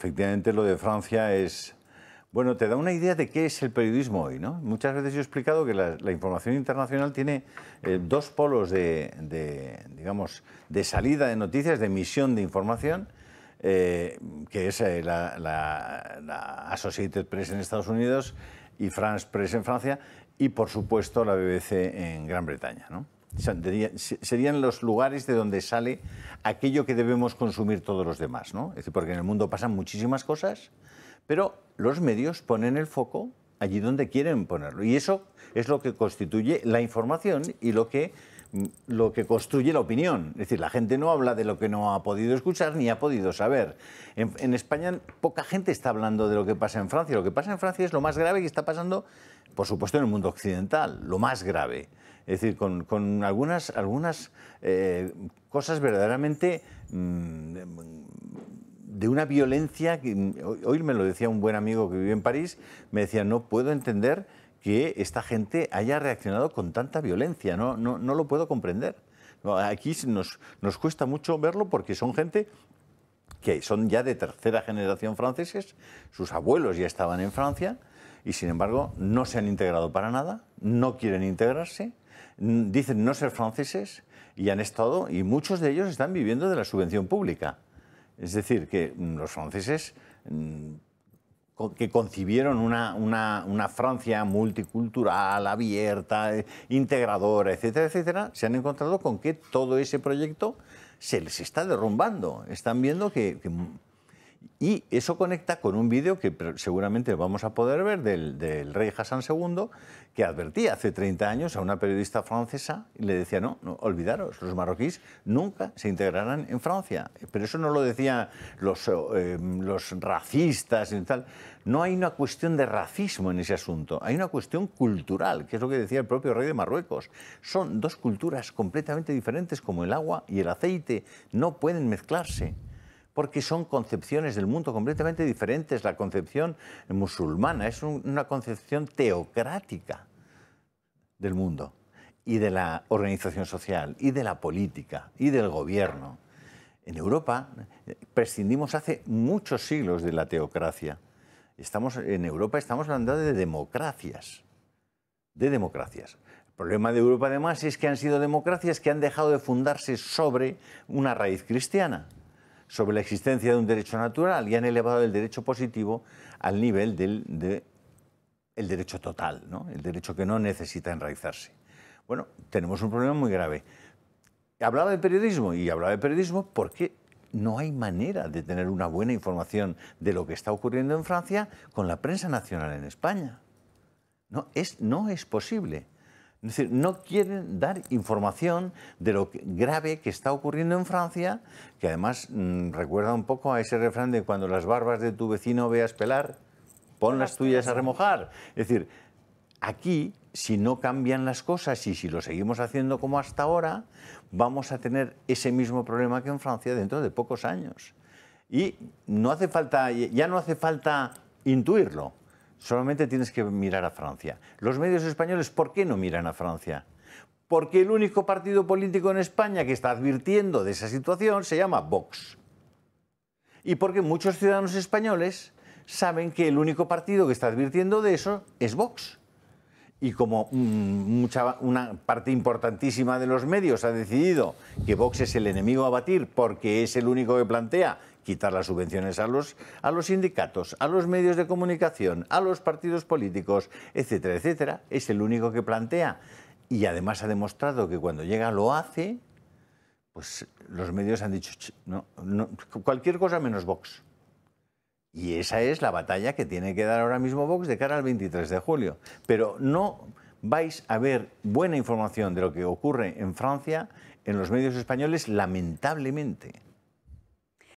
Efectivamente, lo de Francia es... Bueno, te da una idea de qué es el periodismo hoy, ¿no? Muchas veces he explicado que la, información internacional tiene eh, dos polos de, digamos, de salida de noticias, de emisión de información, eh, que es eh, la, la, Associated Press en Estados Unidos y France Press en Francia, y por supuesto la BBC en Gran Bretaña, ¿no? serían los lugares de donde sale aquello que debemos consumir todos los demás, ¿no? Es decir, porque en el mundo pasan muchísimas cosas, pero los medios ponen el foco allí donde quieren ponerlo. Y eso es lo que constituye la información y lo que lo que construye la opinión. Es decir, la gente no habla de lo que no ha podido escuchar ni ha podido saber. En, España poca gente está hablando de lo que pasa en Francia. Lo que pasa en Francia es lo más grave que está pasando, por supuesto, en el mundo occidental, lo más grave. Es decir, con, algunas, eh, cosas verdaderamente mm, de una violencia que mm, hoy me lo decía un buen amigo que vive en París, me decía, no puedo entender que esta gente haya reaccionado con tanta violencia. No, no, lo puedo comprender. Aquí nos, nos cuesta mucho verlo porque son gente que son ya de tercera generación franceses, sus abuelos ya estaban en Francia y sin embargo no se han integrado para nada, no quieren integrarse, dicen no ser franceses y han estado, y muchos de ellos están viviendo de la subvención pública. Es decir, que los franceses que concibieron una, Francia multicultural, abierta, eh, integradora, etcétera, etcétera, se han encontrado con que todo ese proyecto se les está derrumbando. Están viendo que y eso conecta con un vídeo que seguramente vamos a poder ver del, rey Hassan II, que advertía hace 30 años a una periodista francesa y le decía, no, olvidaros, los marroquíes nunca se integrarán en Francia. Eh, pero eso no lo decían los, eh, los racistas y tal. No hay una cuestión de racismo en ese asunto, hay una cuestión cultural, que es lo que decía el propio rey de Marruecos. Son dos culturas completamente diferentes como el agua y el aceite, no pueden mezclarse porque son concepciones del mundo completamente diferentes. La concepción musulmana es una concepción teocrática del mundo y de la organización social y de la política y del gobierno. En Europa eh, prescindimos hace muchos siglos de la teocracia. Estamos, en Europa estamos hablando de democracias, de democracias. El problema de Europa además es que han sido democracias que han dejado de fundarse sobre una raíz cristiana sobre la existencia de un derecho natural y han elevado el derecho positivo al nivel del el derecho total, el derecho que no necesita enraizarse. Bueno, tenemos un problema muy grave. Hablaba de periodismo y hablaba de periodismo porque no hay manera de tener una buena información de lo que está ocurriendo en Francia con la prensa nacional en España. No es, no es posible. Es decir, no quieren dar información de lo grave que está ocurriendo en Francia, que además mm, recuerda un poco a ese refrán de cuando las barbas de tu vecino veas pelar, pon las tuyas a remojar. Es decir, aquí, si no cambian las cosas y si lo seguimos haciendo como hasta ahora, vamos a tener ese mismo problema que en Francia dentro de pocos años. Y no hace falta, ya no hace falta intuirlo, Solamente tienes que mirar a Francia. Los medios españoles, ¿por qué no miran a Francia? Porque el único partido político en España que está advirtiendo de esa situación se llama Vox. Y porque muchos ciudadanos españoles saben que el único partido que está advirtiendo de eso es Vox. Y como mm, una parte importantísima de los medios ha decidido que Vox es el enemigo a batir porque es el único que plantea quitar las subvenciones a los, a los sindicatos, a los medios de comunicación, a los partidos políticos, etcétera, etcétera, es el único que plantea. Y además ha demostrado que cuando llega lo hace, pues los medios han dicho, no, cualquier cosa menos Vox. Y esa es la batalla que tiene que dar ahora mismo Vox de cara al 23 de julio. Pero no vais a ver buena información de lo que ocurre en Francia en los medios españoles, lamentablemente.